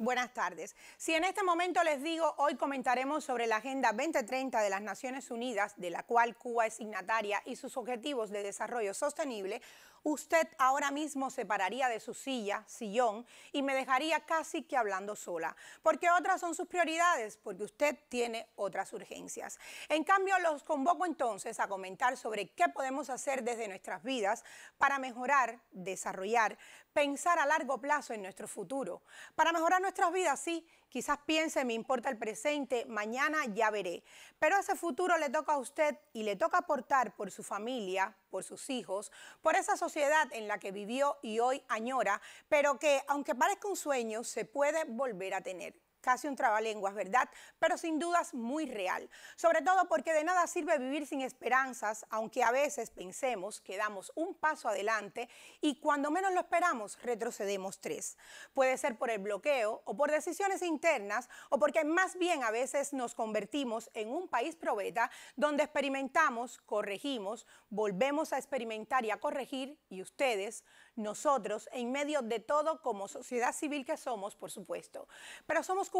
Buenas tardes. Si en este momento les digo, hoy comentaremos sobre la Agenda 2030 de las Naciones Unidas, de la cual Cuba es signataria, y sus objetivos de desarrollo sostenible, usted ahora mismo se pararía de su silla, sillón, y me dejaría casi que hablando sola, porque otras son sus prioridades, porque usted tiene otras urgencias. En cambio, los convoco entonces a comentar sobre qué podemos hacer desde nuestras vidas para mejorar, desarrollar, pensar a largo plazo en nuestro futuro, para mejorar nuestras vidas, sí, quizás piense, me importa el presente, mañana ya veré. Pero ese futuro le toca a usted y le toca aportar por su familia, por sus hijos, por esa sociedad en la que vivió y hoy añora, pero que, aunque parezca un sueño, se puede volver a tener casi un trabalenguas, ¿verdad? Pero sin dudas muy real. Sobre todo porque de nada sirve vivir sin esperanzas, aunque a veces pensemos que damos un paso adelante y cuando menos lo esperamos retrocedemos tres. Puede ser por el bloqueo o por decisiones internas o porque más bien a veces nos convertimos en un país probeta donde experimentamos, corregimos, volvemos a experimentar y a corregir y ustedes, nosotros, en medio de todo como sociedad civil que somos, por supuesto. Pero somos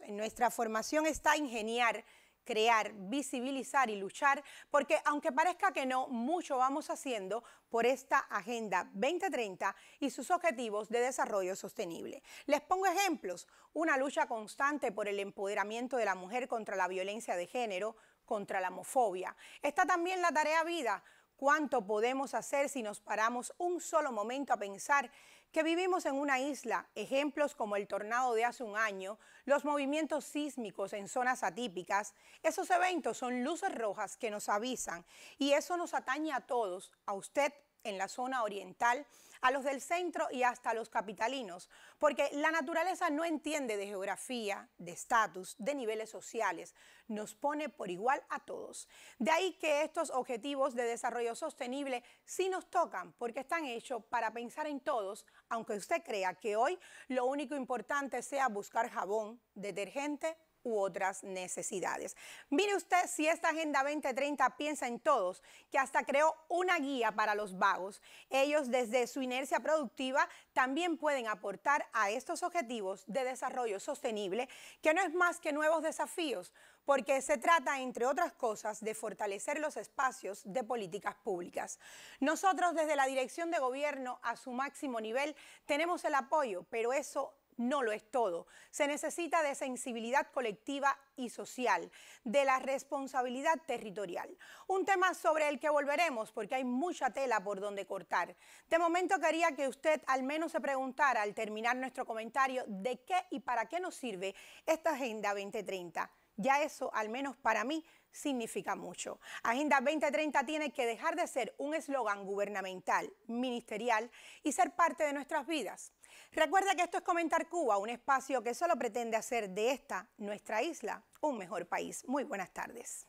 en nuestra formación está ingeniar, crear, visibilizar y luchar, porque aunque parezca que no, mucho vamos haciendo por esta Agenda 2030 y sus objetivos de desarrollo sostenible. Les pongo ejemplos, una lucha constante por el empoderamiento de la mujer contra la violencia de género, contra la homofobia. Está también la tarea vida cuánto podemos hacer si nos paramos un solo momento a pensar que vivimos en una isla. Ejemplos como el tornado de hace un año, los movimientos sísmicos en zonas atípicas, esos eventos son luces rojas que nos avisan y eso nos atañe a todos, a usted en la zona oriental, a los del centro y hasta a los capitalinos, porque la naturaleza no entiende de geografía, de estatus, de niveles sociales, nos pone por igual a todos. De ahí que estos objetivos de desarrollo sostenible sí nos tocan, porque están hechos para pensar en todos, aunque usted crea que hoy lo único importante sea buscar jabón, detergente u otras necesidades. Mire usted si esta Agenda 2030 piensa en todos, que hasta creó una guía para los vagos. Ellos desde su inercia productiva también pueden aportar a estos objetivos de desarrollo sostenible, que no es más que nuevos desafíos, porque se trata, entre otras cosas, de fortalecer los espacios de políticas públicas. Nosotros desde la Dirección de Gobierno a su máximo nivel tenemos el apoyo, pero eso no lo es todo. Se necesita de sensibilidad colectiva y social, de la responsabilidad territorial. Un tema sobre el que volveremos porque hay mucha tela por donde cortar. De momento quería que usted al menos se preguntara al terminar nuestro comentario de qué y para qué nos sirve esta Agenda 2030. Ya eso, al menos para mí, significa mucho. Agenda 2030 tiene que dejar de ser un eslogan gubernamental, ministerial y ser parte de nuestras vidas. Recuerda que esto es Comentar Cuba, un espacio que solo pretende hacer de esta, nuestra isla, un mejor país. Muy buenas tardes.